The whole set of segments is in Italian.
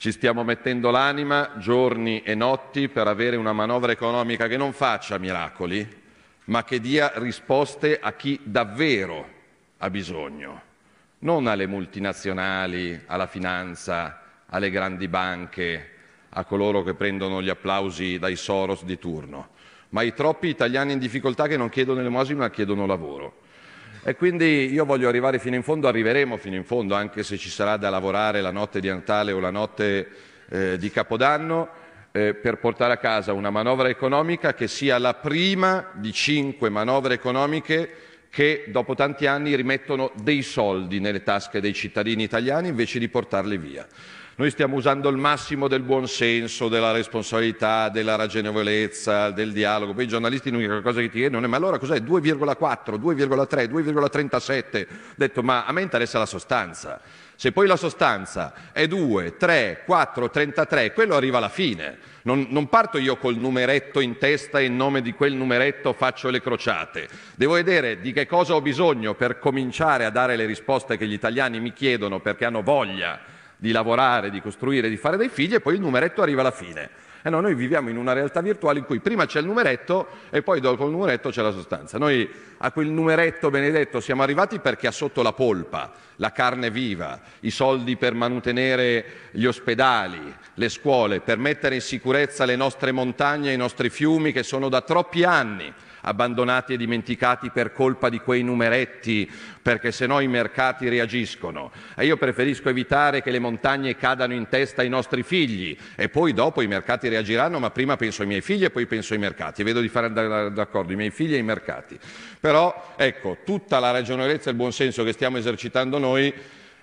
Ci stiamo mettendo l'anima giorni e notti per avere una manovra economica che non faccia miracoli, ma che dia risposte a chi davvero ha bisogno, non alle multinazionali, alla finanza, alle grandi banche, a coloro che prendono gli applausi dai Soros di turno, ma ai troppi italiani in difficoltà che non chiedono elemosina ma chiedono lavoro. E quindi io voglio arrivare fino in fondo, arriveremo fino in fondo, anche se ci sarà da lavorare la notte di Natale o la notte eh, di Capodanno, eh, per portare a casa una manovra economica che sia la prima di cinque manovre economiche che dopo tanti anni rimettono dei soldi nelle tasche dei cittadini italiani invece di portarli via. Noi stiamo usando il massimo del buonsenso, della responsabilità, della ragionevolezza, del dialogo. Poi i giornalisti l'unica cosa che ti chiedono è ma allora cos'è 2,4, 2,3, 2,37? detto ma a me interessa la sostanza. Se poi la sostanza è 2, 3, 4, 33, quello arriva alla fine. Non, non, parto io col numeretto in testa e in nome di quel numeretto faccio le crociate. Devo vedere di che cosa ho bisogno per cominciare a dare le risposte che gli italiani mi chiedono perché hanno voglia di lavorare, di costruire, di fare dei figli e poi il numeretto arriva alla fine. Eh no, noi viviamo in una realtà virtuale in cui prima c'è il numeretto e poi dopo il numeretto c'è la sostanza. Noi a quel numeretto benedetto siamo arrivati perché ha sotto la polpa, la carne viva, i soldi per mantenere gli ospedali, le scuole, per mettere in sicurezza le nostre montagne, i nostri fiumi che sono da troppi anni abbandonati e dimenticati per colpa di quei numeretti, perché sennò i mercati reagiscono. E io preferisco evitare che le montagne cadano in testa ai nostri figli e poi dopo i mercati reagiranno, ma prima penso ai miei figli e poi penso ai mercati. E Vedo di fare d'accordo i miei figli e i mercati. Però ecco, tutta la ragionevolezza e il buonsenso che stiamo esercitando noi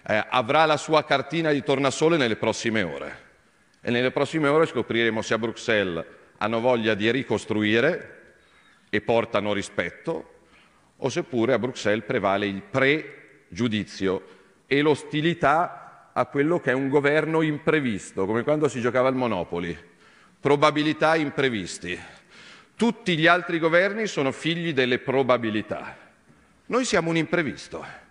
eh, avrà la sua cartina di tornasole nelle prossime ore. E nelle prossime ore scopriremo se a Bruxelles hanno voglia di ricostruire e portano rispetto, o seppure a Bruxelles prevale il pregiudizio e l'ostilità a quello che è un governo imprevisto, come quando si giocava al Monopoli, probabilità imprevisti. Tutti gli altri governi sono figli delle probabilità. Noi siamo un imprevisto.